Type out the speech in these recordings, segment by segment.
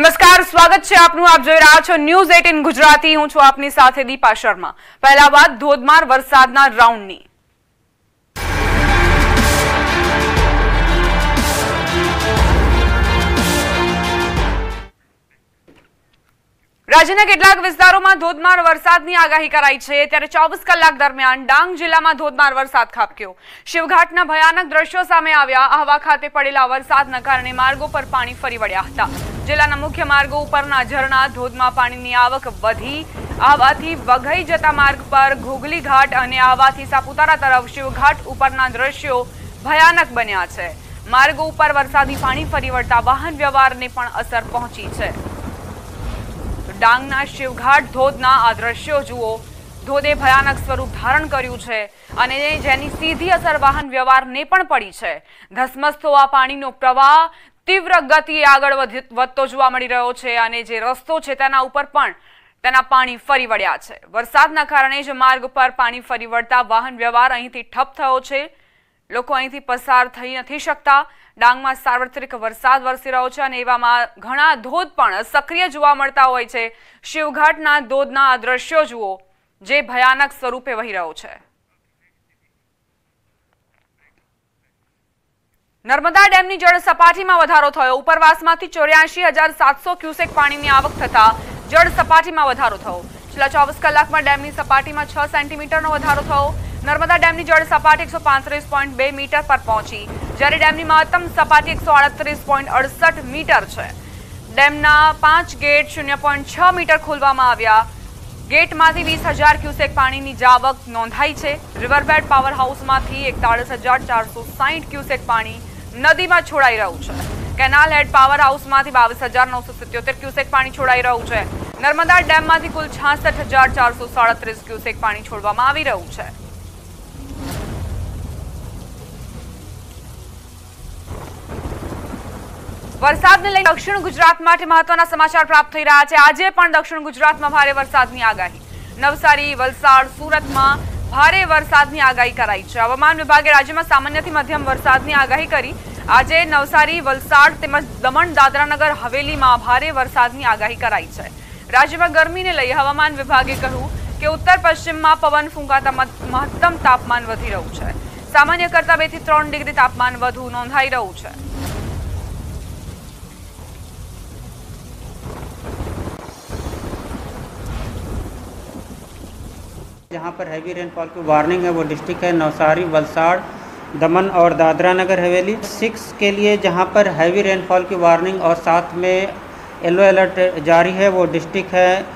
નમસ્કાર સ્વાગત છે આપનું આપ જોઈ રહ્યા છો ન્યૂઝ એટીન ગુજરાતી હું છું આપની સાથે દીપા શર્મા પહેલા વાત ધોધમાર વરસાદના રાઉન્ડની રાજ્યના કેટલાક વિસ્તારોમાં ધોધમાર વરસાદની આગાહી કરાઈ છે ત્યારે ચોવીસ કલાક દરમિયાન ડાંગ જિલ્લામાં ધોધમાર વરસાદ ખાબક્યો શિવઘાટના ભયાનક દ્રશ્યો સામે આવ્યા આહવા ખાતે પડેલા વરસાદના કારણે માર્ગો પર પાણી ફરી વળ્યા હતા જિલ્લાના મુખ્ય માર્ગો ઉપરના ઝરણા ધોધમાં પાણીની આવક વધી આહવાથી વઘઈ જતા માર્ગ પર ઘોઘલી ઘાટ અને આહવાથી સાપુતારા તરફ શિવઘાટ ઉપરના દ્રશ્યો ભયાનક બન્યા છે માર્ગો ઉપર વરસાદી પાણી ફરી વળતા વાહન વ્યવહારને પણ અસર પહોંચી છે ડાંગના શિવઘાટ ધોધના આ દ્રશ્યો જુઓ ધોધે ભયાનક સ્વરૂપ ધારણ કર્યું છે અને જેની સીધી અસર વાહન વ્યવહારને પણ પડી છે ધસમસતો આ પાણીનો પ્રવાહ તીવ્ર ગતિએ આગળ વધતો જોવા મળી રહ્યો છે અને જે રસ્તો છે તેના ઉપર પણ તેના પાણી ફરી વળ્યા છે વરસાદના કારણે જ માર્ગ પર પાણી ફરી વળતા વાહન વ્યવહાર અહીંથી ઠપ થયો છે લોકો અહીંથી પસાર થઈ નથી શકતા ડાંગમાં સાર્વત્રિક વરસાદ વરસી રહ્યો છે અને એવામાં ઘણા ધોધ પણ સક્રિય જોવા મળતા હોય છે શિવઘાટના ધોધના આ દ્રશ્યો જુઓ જે ભયાનક સ્વરૂપે વહી રહ્યો છે નર્મદા ડેમની જળ સપાટીમાં વધારો થયો ઉપરવાસમાંથી ચોર્યાસી હજાર સાતસો ક્યુસેક પાણીની આવક થતા જળ સપાટીમાં વધારો થયો છેલ્લા ચોવીસ કલાકમાં ડેમની સપાટીમાં છ સેન્ટીમીટરનો વધારો થયો નર્મદા ડેમની જળ સપાટી એકસો પાંત્રીસ પોઈન્ટ બે મીટર પર પહોંચી જ્યારે ડેમની મહત્તમ સપાટી એકસો આડત્રીસ પોઈન્ટ અડસઠ મીટર છે ડેમના પાંચ ગેટ શૂન્ય પોઈન્ટ છ મીટર ખોલવામાં આવ્યા ગેટમાંથી વીસ હજાર ક્યુસેક પાણીની જાવક નોંધાઈ છે રિવરબેડ પાવર હાઉસમાંથી એકતાળીસ હજાર ચારસો સાહીઠ ક્યુસેક પાણી નદીમાં છોડાઈ રહ્યું છે કેનાલ હેડ પાવર હાઉસમાંથી બાવીસ હજાર નવસો સિત્યોતેર ક્યુસેક પાણી છોડાઈ રહ્યું છે નર્મદા ડેમમાંથી કુલ છાસઠ હજાર ચારસો સાડત્રીસ ક્યુસેક પાણી છોડવામાં આવી રહ્યું છે વરસાદને લઈ દક્ષિણ ગુજરાત માટે મહત્વના સમાચાર પ્રાપ્ત થઈ રહ્યા છે આજે પણ દક્ષિણ ગુજરાતમાં ભારે વરસાદની આગાહી નવસારી વલસાડ સુરતમાં ભારે વરસાદની આગાહી કરાઈ છે હવામાન વિભાગે રાજ્યમાં સામાન્યથી મધ્યમ વરસાદની આગાહી કરી આજે નવસારી વલસાડ તેમજ દમણ દાદરાનગર હવેલીમાં ભારે વરસાદની આગાહી કરાઈ છે રાજ્યમાં ગરમીને લઈ હવામાન વિભાગે કહ્યું કે ઉત્તર પશ્ચિમમાં પવન ફૂંકાતા મહત્તમ તાપમાન વધી રહ્યું છે સામાન્ય કરતાં બેથી ત્રણ ડિગ્રી તાપમાન વધુ નોંધાઈ રહ્યું છે जहाँ पर हैवी रेनफॉल की वार्निंग है वो डिस्ट्रिक्ट है नवसारी वलसाड़ दमन और दादरा नगर हवेली सिक्स के लिए जहाँ पर हैवी रेनफॉल की वार्निंग और साथ में येलो अलर्ट जारी है वो डिस्ट्रिक्ट है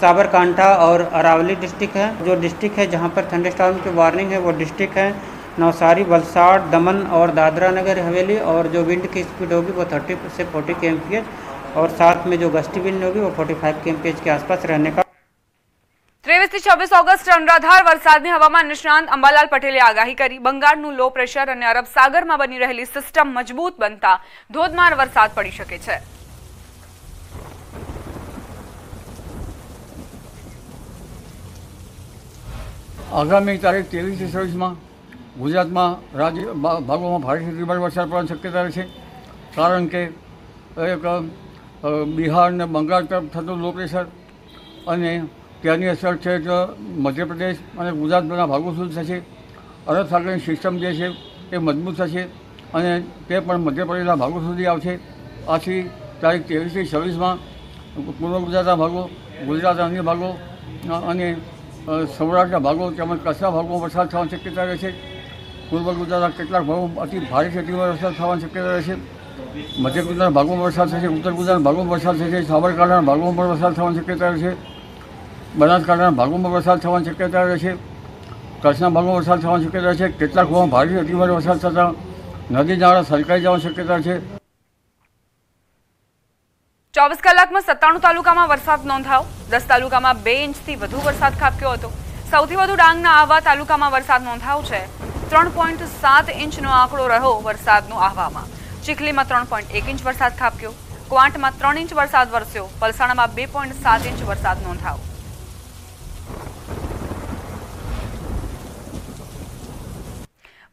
साबरकांठा और अरावली डिस्ट्रिक्ट है जो डिस्ट्रिक्ट है जहाँ पर थंडरस्टॉर्म की वार्निंग है वो डिस्ट्रिक्ट है नवसारी वलसाड़ दमन और दादरा नगर हवेली और जो विंड की स्पीड होगी वो थर्टी से फोर्टी के एम और साथ में जो गस्टी विंड होगी वो फोर्टी फाइव के एम के आसपास रहने का ત્રેવીસ થી છવ્વીસ ઓગસ્ટ અનરાધાર વરસાદની હવામાન નિષ્ણાંત અંબાલાલ પટેલે આગાહી કરી બંગાળનું લો પ્રેશર અને અરબ સાગરમાં બની રહેલી સિસ્ટમ મજબૂત બનતા ધોધમાર વરસાદ પડી શકે છે આગામી તારીખ ત્રેવીસ થી છવ્વીસમાં ગુજરાતમાં રાજ્ય ભાગોમાં ભારેથી તીવ્ર વરસાદ પડવાની શક્યતા છે કારણ કે એક બિહાર અને બંગાળ તરફ થતું લો પ્રેશર અને તેની અસર છે તો મધ્યપ્રદેશ અને ગુજરાતના ભાગો સુધી થશે અરબ સાગરની સિસ્ટમ જે છે એ મજબૂત થશે અને તે પણ મધ્યપ્રદેશના ભાગો સુધી આવશે આથી તારીખ ત્રેવીસથી છવ્વીસમાં પૂર્વ ગુજરાતના ભાગો ગુજરાતના અન્ય ભાગો અને સૌરાષ્ટ્રના ભાગો તેમજ કચ્છના ભાગોમાં વરસાદ થવાની શક્યતા રહે છે પૂર્વ ગુજરાતના કેટલાક ભાગો અતિ ભારે ખેતીમાં વરસાદ થવાની શક્યતા રહે છે મધ્ય ગુજરાતના ભાગોમાં વરસાદ થશે ઉત્તર ગુજરાતના ભાગોમાં વરસાદ થશે સાબરકાંઠાના ભાગોમાં પણ વરસાદ થવાની શક્યતા રહે છે બનાસકાંઠાના ભાગોમાં વરસાદ થવાની શક્યતા રહે છે કચ્છના ભાગોમાં વરસાદ થવાની શક્યતા છે કેટલાક ભાગોમાં ભારે અતિભારે વરસાદ થતાં નદી નાળા સરકાઈ જવાની શક્યતા છે ચોવીસ કલાકમાં સત્તાણું તાલુકામાં વરસાદ નોંધાયો દસ તાલુકામાં બે ઇંચથી વધુ વરસાદ ખાબક્યો હતો સૌથી વધુ ડાંગના આહવા તાલુકામાં વરસાદ નોંધાયો છે ત્રણ પોઈન્ટ સાત ઇંચનો આંકડો રહ્યો વરસાદનો આહવામાં ચીખલીમાં ત્રણ પોઈન્ટ એક ઇંચ વરસાદ ખાબક્યો ક્વાંટમાં ત્રણ ઇંચ વરસાદ વરસ્યો પલસાણામાં બે પોઈન્ટ સાત ઇંચ વરસાદ નોંધાયો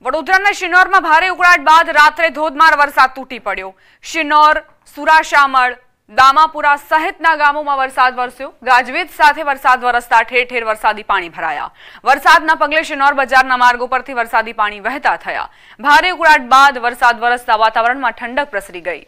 વડોદરાના શિનોરમાં ભારે ઉકળાટ બાદ રાત્રે ધોધમાર વરસાદ તૂટી પડ્યો શિનોર સુરાશામળ દામાપુરા સહિતના ગામોમાં વરસાદ વરસ્યો ગાજવીજ સાથે વરસાદ વરસતા ઠેર ઠેર વરસાદી પાણી ભરાયા વરસાદના પગલે શિનોર બજારના માર્ગો પરથી વરસાદી પાણી વહેતા થયા ભારે ઉકળાટ બાદ વરસાદ વરસતા વાતાવરણમાં ઠંડક પ્રસરી ગઈ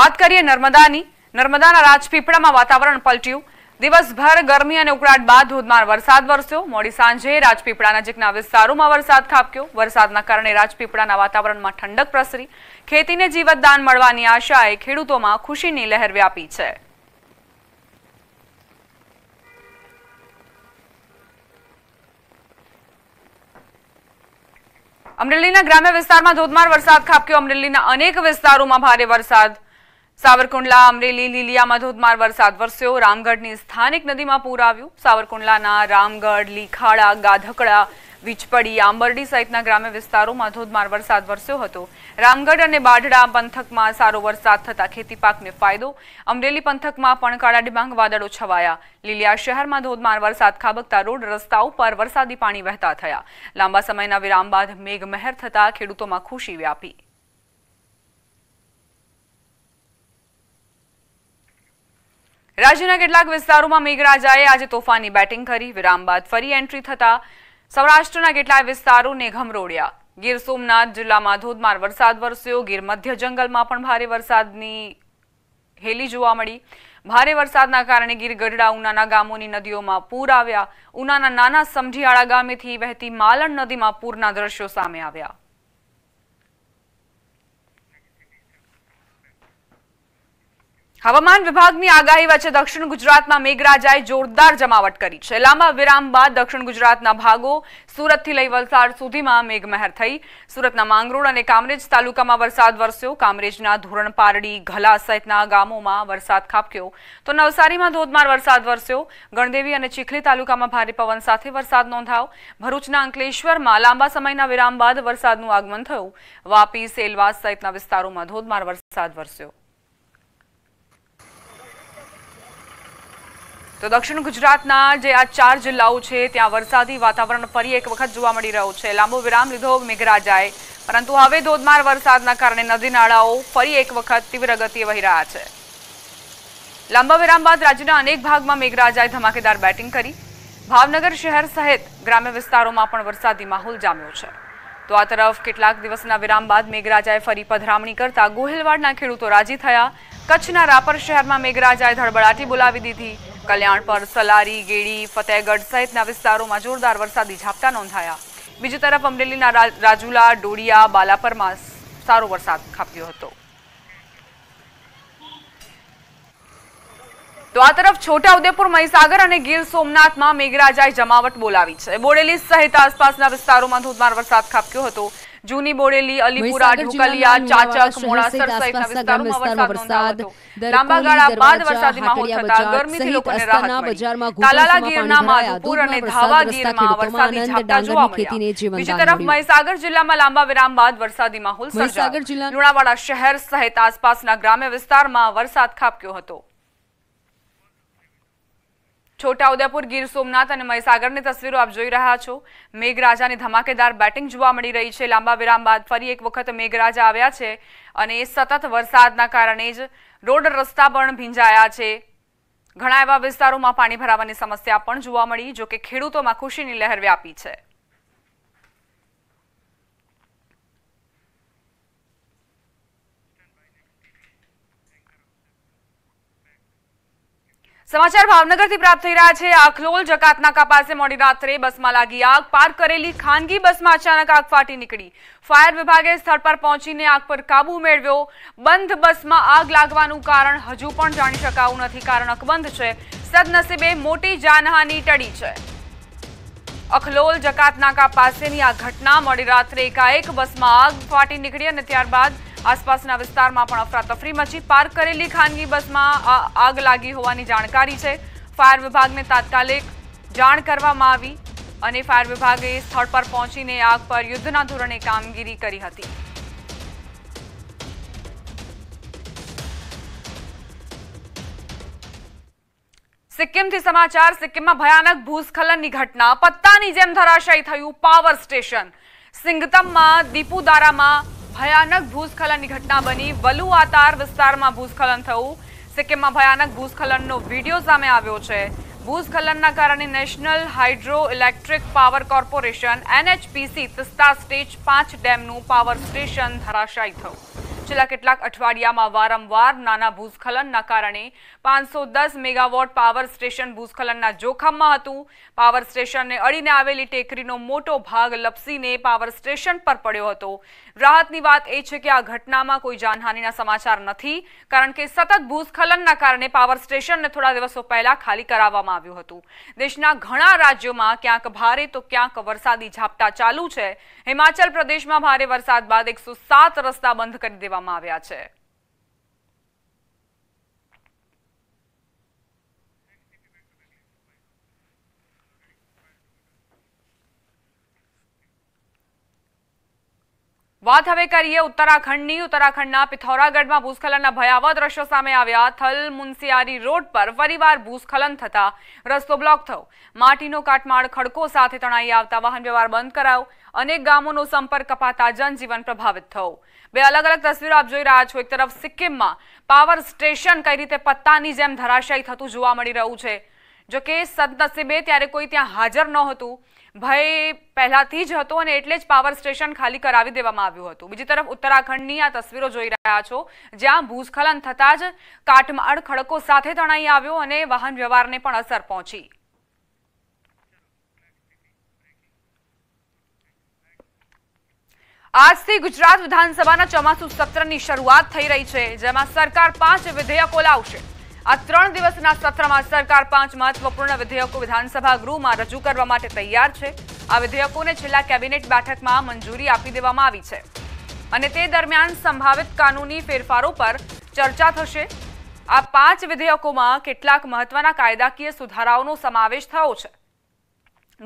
વાત કરીએ નર્મદાની નર્મદાના રાજપીપળામાં વાતાવરણ પલટ્યું દિવસભર ગરમી અને ઉકળાટ બાદ ધોધમાર વરસાદ વરસ્યો મોડી સાંજે રાજપીપળા નજીકના વિસ્તારોમાં વરસાદ ખાબક્યો વરસાદના કારણે રાજપીપળાના વાતાવરણમાં ઠંડક પ્રસરી ખેતીને જીવતદાન મળવાની આશાએ ખેડૂતોમાં ખુશીની લહેર વ્યાપી છે અમરેલીના ગ્રામ્ય વિસ્તારમાં ધોધમાર વરસાદ ખાબક્યો અમરેલીના અનેક વિસ્તારોમાં ભારે વરસાદ સાવરકુંડલા અમરેલી લીલીયામાં ધોધમાર વરસાદ વરસ્યો રામગઢની સ્થાનિક નદીમાં પૂર આવ્યું સાવરકુંડલાના રામગઢ લીખાડા ગાધકડા વીચપડી આંબરડી સહિતના ગ્રામ્ય વિસ્તારોમાં ધોધમાર વરસાદ વરસ્યો હતો રામગઢ અને બાઢડા પંથકમાં સારો વરસાદ થતાં ખેતી પાકને ફાયદો અમરેલી પંથકમાં પણ કાળા ડિબાંગ વાદળો છવાયા લીલીયા શહેરમાં ધોધમાર વરસાદ ખાબકતા રોડ રસ્તાઓ પર વરસાદી પાણી વહેતા થયા લાંબા સમયના વિરામ બાદ મેઘમહેર થતાં ખેડૂતોમાં ખુશી વ્યાપી રાજ્યના કેટલાક વિસ્તારોમાં મેઘરાજાએ આજે તોફાની બેટિંગ કરી વિરામ બાદ ફરી એન્ટ્રી થતા સૌરાષ્ટ્રના કેટલાય વિસ્તારોને ઘમરોળ્યા ગીર સોમનાથ જિલ્લામાં ધોધમાર વરસાદ વરસ્યો ગીર મધ્ય જંગલમાં પણ ભારે વરસાદની હેલી જોવા મળી ભારે વરસાદના કારણે ગીર ગઢડા ઉનાના ગામોની નદીઓમાં પૂર આવ્યા ઉનાના નાના સમઢિયાળા ગામેથી વહેતી માલણ નદીમાં પૂરના દ્રશ્યો સામે આવ્યા હવામાન વિભાગની આગાહી વચ્ચે દક્ષિણ ગુજરાતમાં મેઘરાજાએ જોરદાર જમાવટ કરી છે લાંબા વિરામ બાદ દક્ષિણ ગુજરાતના ભાગો સુરતથી લઈ વલસાડ સુધીમાં મેઘમહેર થઈ સુરતના માંગરોળ અને કામરેજ તાલુકામાં વરસાદ વરસ્યો કામરેજના ધોરણપારડી ઘલા સહિતના ગામોમાં વરસાદ ખાબક્યો તો નવસારીમાં ધોધમાર વરસાદ વરસ્યો ગણદેવી અને ચીખલી તાલુકામાં ભારે પવન સાથે વરસાદ નોંધાયો ભરૂચના અંકલેશ્વરમાં લાંબા સમયના વિરામ બાદ વરસાદનું આગમન થયું વાપી સેલવાસ સહિતના વિસ્તારોમાં ધોધમાર વરસાદ વરસ્યો તો દક્ષિણ ગુજરાતના જે આ ચાર જિલ્લાઓ છે ત્યાં વરસાદી વાતાવરણ ફરી એક વખત જોવા મળી રહ્યું છે લાંબો વિરામ લીધો મેઘરાજાએ પરંતુ હવે ધોધમાર વરસાદના કારણે નદી નાળાઓ ફરી એક વખત તીવ્ર ગતિએ વહી રહ્યા છે લાંબા વિરામ બાદ રાજ્યના અનેક ભાગમાં મેઘરાજાએ ધમાકેદાર બેટિંગ કરી ભાવનગર શહેર સહિત ગ્રામ્ય વિસ્તારોમાં પણ વરસાદી માહોલ જામ્યો છે તો આ તરફ કેટલાક દિવસના વિરામ બાદ મેઘરાજાએ ફરી પધરામણી કરતા ગોહિલવાડના ખેડૂતો રાજી થયા કચ્છના રાપર શહેરમાં મેઘરાજાએ ધડબડાટી બોલાવી દીધી કલ્યાણ પર સલારી ગેડી ફતેહગઢ સહિતના વિસ્તારોમાં જોરદાર વરસાદી ઝાપટા નોંધાયા બીજી તરફ અમરેલીના રાજુલા ડોડિયા બાલાપરમાં સારો વરસાદ ખાપ્યો હતો તો આ તરફ છોટાઉદેપુર મહીસાગર અને ગીર સોમનાથમાં મેઘરાજાએ જમાવટ બોલાવી છે બોડેલી સહિત આસપાસના વિસ્તારોમાં ધોધમાર વરસાદ ખાબક્યો હતો જૂની બોડેલી અલીપુરા ઢોકલિયા ચાચક મોડાસર સહિતના વિસ્તારોમાં વરસાદ લાંબા ગાળા બાદ વરસાદી માહોલ થતા ગરમીથી લોકોને રાહત મળી તાલાલા ગીરના માધુપુર અને ધાવા ગીરમાં વરસાદી ઝાપટા જોવા મળ્યા બીજી તરફ મહીસાગર જિલ્લામાં લાંબા વિરામ બાદ વરસાદી માહોલ સર્જાયો લુણાવાડા શહેર સહિત આસપાસના ગ્રામ્ય વિસ્તારમાં વરસાદ ખાબક્યો હતો છોટાઉદેપુર ગીર સોમનાથ અને મહીસાગરની તસવીરો આપ જોઈ રહ્યા છો મેઘરાજાની ધમાકેદાર બેટિંગ જોવા મળી રહી છે લાંબા વિરામ બાદ ફરી એક વખત મેઘરાજા આવ્યા છે અને સતત વરસાદના કારણે જ રોડ રસ્તા પણ ભીંજાયા છે ઘણા એવા વિસ્તારોમાં પાણી ભરાવાની સમસ્યા પણ જોવા મળી જોકે ખેડૂતોમાં ખુશીની લહેર વ્યાપી છે સમાચાર ભાવનગરથી પ્રાપ્ત થઈ રહ્યા છે આખલોલ જકાતનાકા પાસે મોડી રાત્રે બસમાં લાગી આગ પાર્ક કરેલી ખાનગી બસમાં અચાનક આગ ફાટી નીકળી ફાયર વિભાગે સ્થળ પર પહોંચીને આગ પર કાબુ મેળવ્યો બંધ બસમાં આગ લાગવાનું કારણ હજુ પણ જાણી શકાવું નથી કારણ અકબંધ છે સદનસીબે મોટી જાનહાની ટળી છે અખલોલ જકાતનાકા પાસેની આ ઘટના મોડી રાત્રે એકાએક બસમાં આગ ફાટી નીકળી અને ત્યારબાદ આસપાસના વિસ્તારમાં પણ અફરાતફરી મચી પાર્ક કરેલી ખાનગી બસમાં આગ લાગી હોવાની જાણકારી છે ફાયર વિભાગને તાત્કાલિક જાણ કરવામાં આવી અને ફાયર વિભાગે સ્થળ પર પહોંચીને આગ પર યુદ્ધના ધોરણે કામગીરી કરી હતી સિક્કિમથી સમાચાર સિક્કિમમાં ભયાનક ભૂસ્ખલનની ઘટના પત્તાની જેમ ધરાશાયી થયું પાવર સ્ટેશન સિંગતમમાં દીપુદારામાં ભયાનક ભૂસ્ખલનની ઘટના બની વલુઆતાર વિસ્તારમાં ભૂસ્ખલન થયું સિક્કિમમાં ભયાનક ભૂસ્ખલનનો વિડીયો સામે આવ્યો છે ભૂસ્ખલનના કારણે national hydro electric power corporation NHPC Teesta stage પાંચ ડેમનું પાવર સ્ટેશન ધરાશાયી થયું છેલ્લા કેટલાક અઠવાડિયામાં વારંવાર નાના ભૂસ્ખલનના કારણે પાંચસો મેગાવોટ પાવર સ્ટેશન ભૂસ્ખલનના જોખમમાં હતું પાવર સ્ટેશનને અડીને આવેલી ટેકરીનો મોટો ભાગ લપસીને પાવર સ્ટેશન પર પડ્યો હતો રાહતની વાત એ છે કે આ ઘટનામાં કોઈ જાનહાનિના સમાચાર નથી કારણ કે સતત ભૂસ્ખલનના કારણે પાવર સ્ટેશનને થોડા દિવસો પહેલા ખાલી કરાવવામાં આવ્યું હતું દેશના ઘણા રાજ્યોમાં ક્યાંક ભારે તો ક્યાંક વરસાદી ઝાપટા ચાલુ છે હિમાચલ પ્રદેશમાં ભારે વરસાદ બાદ એકસો રસ્તા બંધ કરી દેવા લેવામાં આવ્યા છે વાત હવે કરીએ ઉત્તરાખંડની ઉત્તરાખંડના પિથૌરાગઢમાં ભૂસ્ખલનના ભયાવહ દ્રશ્યો સામે આવ્યા થલ મુનસિયારી રોડ પર ફરીવાર ભૂસ્ખલન થતા રસ્તો બ્લોક થયો માટીનો કાટમાળ ખડકો સાથે તણાઈ આવતા વાહન વ્યવહાર બંધ કરાયો અનેક ગામોનો સંપર્ક કપાતા જનજીવન પ્રભાવિત થયો બે અલગ અલગ તસવીરો આપ જોઈ રહ્યા છો એક તરફ સિક્કિમમાં પાવર સ્ટેશન કઈ રીતે પત્તાની જેમ ધરાશાયી થતું જોવા મળી રહ્યું છે જોકે સદનસીબે ત્યારે કોઈ ત્યાં હાજર નહોતું ભય પહેલાથી જ હતો અને એટલે જ પાવર સ્ટેશન ખાલી કરાવી દેવામાં આવ્યું હતું બીજી તરફ ઉત્તરાખંડની આ તસવીરો જોઈ રહ્યા છો જ્યાં ભૂસ્ખલન થતાં જ કાટમાળ ખડકો સાથે તણાઈ આવ્યો અને વાહન વ્યવહારને પણ અસર પહોંચી આજથી ગુજરાત વિધાનસભાના ચોમાસુ સત્રની શરૂઆત થઈ રહી છે જેમાં સરકાર પાંચ વિધેયકો લાવશે આ ત્રણ દિવસના સત્રમાં સરકાર પાંચ મહત્વપૂર્ણ વિધેયકો વિધાનસભા ગૃહમાં રજૂ કરવા માટે તૈયાર છે આ વિધેયકોને છેલ્લા કેબિનેટ બેઠકમાં મંજૂરી આપી દેવામાં આવી છે અને તે દરમિયાન સંભવિત કાનૂની ફેરફારો પર ચર્ચા થશે આ પાંચ વિધેયકોમાં કેટલાક મહત્વના કાયદાકીય સુધારાઓનો સમાવેશ થયો છે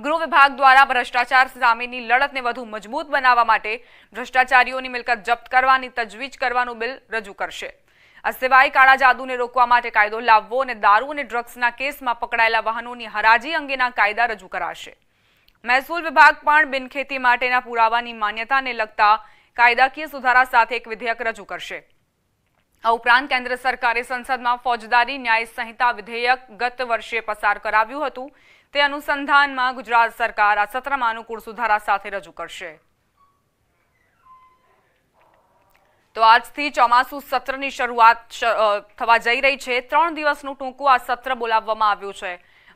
ગૃહ વિભાગ દ્વારા ભ્રષ્ટાચાર સામેની લડતને વધુ મજબૂત બનાવવા માટે ભ્રષ્ટાચારીઓની મિલકત જપ્ત કરવાની તજવીજ કરવાનું બિલ રજૂ કરશે આ સિવાય કાળા જાદુને રોકવા માટે કાયદો લાવવો અને દારૂ અને ડ્રગ્સના કેસમાં પકડાયેલા વાહનોની હરાજી અંગેના કાયદા રજૂ કરાશે મહેસૂલ વિભાગ પણ બિનખેતી માટેના પુરાવાની માન્યતાને લગતા કાયદાકીય સુધારા સાથે એક વિધેયક રજૂ કરશે આ ઉપરાંત કેન્દ્ર સરકારે સંસદમાં ફોજદારી ન્યાય સંહિતા વિધેયક ગત વર્ષે પસાર કરાવ્યું હતું તે અનુસંધાનમાં ગુજરાત સરકાર આ સત્રમાં અનુકૂળ સુધારા સાથે રજૂ કરશે તો આજથી ચોમાસું સત્રની શરૂઆત થવા જઈ રહી છે ત્રણ દિવસનું ટૂંકું આ સત્ર બોલાવવામાં આવ્યું છે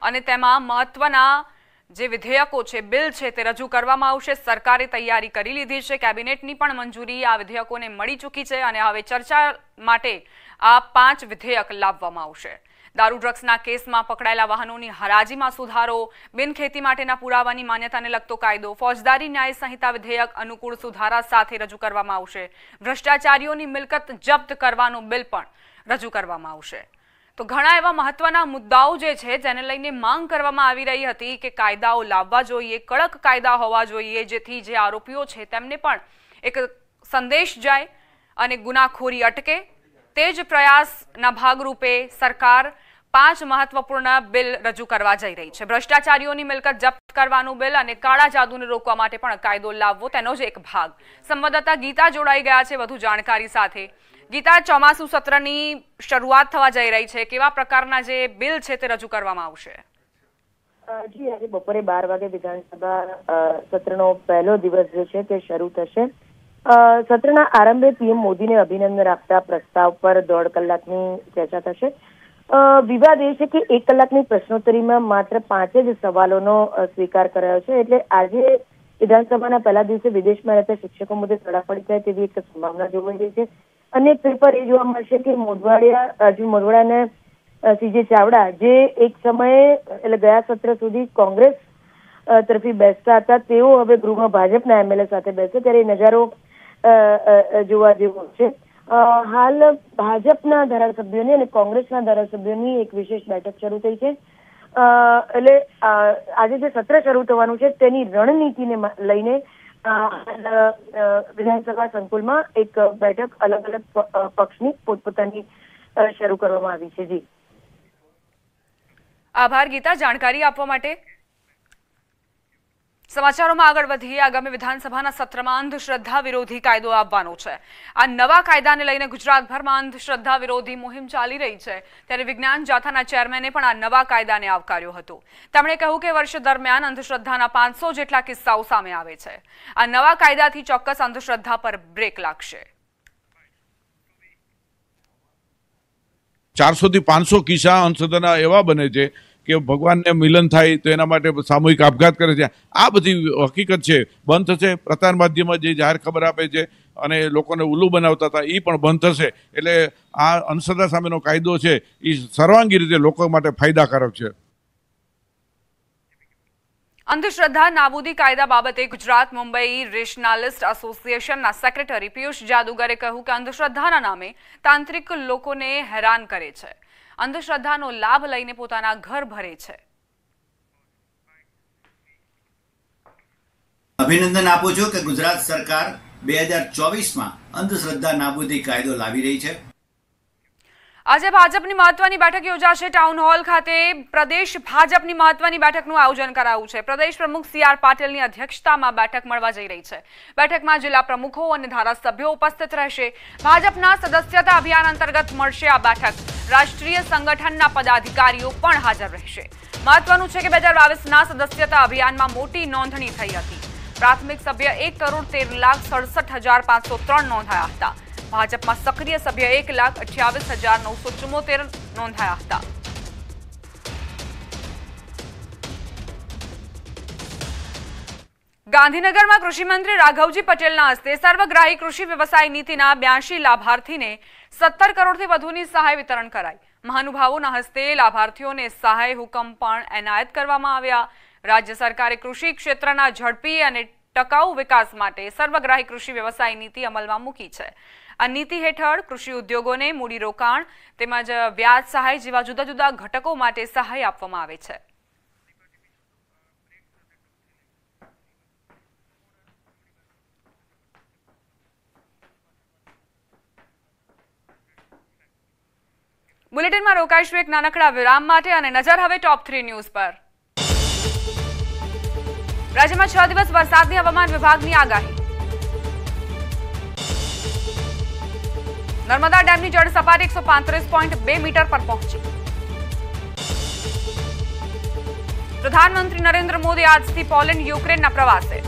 અને તેમાં મહત્વના જે વિધેયકો છે બિલ છે તે રજૂ કરવામાં આવશે સરકારે તૈયારી કરી લીધી છે કેબિનેટની પણ મંજૂરી આ વિધેયકોને મળી ચૂકી છે અને હવે ચર્ચા માટે આ પાંચ વિધેયક લાવવામાં આવશે દારૂ ડ્રગ્સના કેસમાં પકડાયેલા વાહનોની હરાજીમાં સુધારો બિનખેતી માટેના પુરાવાની માન્યતાને લગતો કાયદો ફોજદારી ન્યાય સંહિતા વિધેયક અનુકૂળ સુધારા સાથે રજૂ કરવામાં આવશે ભ્રષ્ટાચારીઓની મિલકત જપ્ત કરવાનું બિલ પણ રજૂ કરવામાં આવશે તો ઘણા એવા મહત્વના મુદ્દાઓ જે છે જેને લઈને માંગ કરવામાં આવી રહી હતી કે કાયદાઓ લાવવા જોઈએ કડક કાયદા હોવા જોઈએ જેથી જે આરોપીઓ છે તેમને પણ એક સંદેશ જાય અને ગુનાખોરી અટકે તે જ પ્રયાસના ભાગરૂપે સરકાર પાંચ મહત્વપૂર્ણ બિલ રજૂ કરવા જઈ રહી છે ભ્રષ્ટાચારીઓની મિલકત જપ્ત કરવાનું બિલ અને કાળા જાદુને રોકવા માટે પણ કાયદો લાવવો તેનો જ એક ભાગ સંવાદદાતા ગીતા જોડાઈ ગયા છે વધુ જાણકારી સાથે ગીતા ચોમાસુ સત્રની શરૂઆત થવા જઈ રહી છે કેવા પ્રકારના જે બિલ છે તે રજૂ કરવામાં આવશે જી આજે બપોરે બાર વાગે વિધાનસભા સત્રનો પહેલો દિવસ જે છે તે શરૂ થશે સત્રના આરંભે પીએમ મોદીને અભિનંદન આપતા પ્રસ્તાવ પર દોઢ કલાકની ચર્ચા થશે વિવાદ એ છે કે એક કલાકની પ્રશ્નોત્તરીમાં માત્ર પાંચ જ સવાલોનો સ્વીકાર કરાયો છે એટલે આજે વિધાનસભાના પહેલા દિવસે વિદેશમાં રહેતા શિક્ષકો મુદ્દે પડી જાય તેવી એક સંભાવના જોવા મળી છે અને પેપર એ જોવા મળશે કે મોઢવાડિયા અર્જુન મોઢવાડા અને સીજે ચાવડા જે એક સમયે એટલે ગયા સત્ર સુધી કોંગ્રેસ તરફી બેસતા હતા તેઓ હવે ગૃહમાં ભાજપના એમએલએ સાથે બેસે ત્યારે નજારો જોવા જેવો છે હાલ ભાજપના ધારાસભ્યોની અને કોંગ્રેસના ધારાસભ્યોની એક વિશેષ બેઠક શરૂ થઈ છે એટલે આજે જે સત્ર શરૂ થવાનું છે તેની રણનીતિને લઈને વિધાનસભા સંકુલમાં એક બેઠક અલગ અલગ પક્ષની પોતપોતાની શરૂ કરવામાં આવી છે જી આભાર ગીતા જાણકારી આપવા માટે સમાચારોમાં આગળ વધીએ આગામી વિધાનસભાના સત્રમાં અંધશ્રદ્ધા વિરોધી કાયદો આવવાનો છે આ નવા કાયદાને લઈને ગુજરાતભરમાં અંધશ્રદ્ધા વિરોધી મુહિમ ચાલી રહી છે ત્યારે વિજ્ઞાન જાથાના ચેરમેને પણ આ નવા કાયદાને આવકાર્યો હતો તેમણે કહ્યું કે વર્ષ દરમિયાન અંધશ્રદ્ધાના પાંચસો જેટલા કિસ્સાઓ સામે આવે છે આ નવા કાયદાથી ચોક્કસ અંધશ્રદ્ધા પર બ્રેક લાગશે ચારસોથી પાંચસો કિસ્સા અંધશ્રદ્ધાના એવા બને છે કે ભગવાનને મિલન થાય તો એના માટે સામૂહિક આપઘાત કરે છે આ બધી હકીકત છે બંધ થશે પ્રસાર માધ્યમમાં જે જાહેર ખબર આપે છે અને લોકોને ઉલ્લુ બનાવતા હતા એ પણ બંધ થશે એટલે આ અંધશ્રદ્ધા સામેનો કાયદો છે એ સર્વાંગી રીતે લોકો માટે ફાયદાકારક છે અંધશ્રદ્ધા નાબૂદી કાયદા બાબતે ગુજરાત મુંબઈ રેશનાલિસ્ટ એસોસિએશનના સેક્રેટરી પિયુષ જાદુગરે કહ્યું કે અંધશ્રદ્ધાના નામે તાંત્રિક લોકોને હેરાન કરે છે અંધશ્રદ્ધાનો લાભ લઈને પોતાના ઘર ભરે છે અભિનંદન આપું છું કે ગુજરાત સરકાર બે હજાર ચોવીસમાં અંધશ્રદ્ધા નાબૂદી કાયદો લાવી રહી છે આજે ભાજપની મહત્વની બેઠક યોજાશે ટાઉન હોલ ખાતે પ્રદેશ ભાજપની મહત્વની બેઠકનું આયોજન કરાયું છે પ્રદેશ પ્રમુખ સી આર પાટીલની અધ્યક્ષતામાં બેઠક મળવા જઈ રહી છે બેઠકમાં જિલ્લા પ્રમુખો અને ધારાસભ્યો ઉપસ્થિત રહેશે ભાજપના સદસ્યતા અભિયાન અંતર્ગત મળશે આ બેઠક રાષ્ટ્રીય સંગઠનના પદાધિકારીઓ પણ હાજર રહેશે મહત્વનું છે કે બે હજાર બાવીસના સદસ્યતા અભિયાનમાં મોટી નોંધણી થઈ હતી પ્રાથમિક સભ્ય એક કરોડ તેર લાખ સડસઠ હજાર પાંચસો ત્રણ નોંધાયા હતા ભાજપમાં સક્રિય સભ્ય એક લાખ અઠ્યાવીસ હજાર નવસો ચુમ્મોતેર નોંધાયા હતા ગાંધીનગરમાં કૃષિમંત્રી રાઘવજી પટેલના હસ્તે સર્વગ્રાહી કૃષિ વ્યવસાય નીતિના બ્યાસી લાભાર્થીને સત્તર કરોડથી વધુની સહાય વિતરણ કરાઈ મહાનુભાવોના હસ્તે લાભાર્થીઓને સહાય હુકમ પણ એનાયત કરવામાં આવ્યા રાજ્ય સરકારે કૃષિ ક્ષેત્રના ઝડપી અને ટકાઉ વિકાસ માટે સર્વગ્રાહી કૃષિ વ્યવસાય નીતિ અમલમાં મૂકી છે આ નીતિ હેઠળ કૃષિ ઉદ્યોગોને મૂડીરોકાણ તેમજ વ્યાજ સહાય જેવા જુદા જુદા ઘટકો માટે સહાય આપવામાં આવે છે બુલેટિનમાં રોકાઈશું એક નાનકડા વિરામ માટે અને નજર હવે ટોપ થ્રી ન્યૂઝ પર રાજ્યમાં છ દિવસ વરસાદની હવામાન વિભાગની આગાહી નર્મદા ડેમની જળ સપાટી એકસો પાંત્રીસ પોઈન્ટ બે મીટર પર પહોંચી પ્રધાનમંત્રી નરેન્દ્ર મોદી આજથી પોલેન્ડ યુક્રેનના પ્રવાસે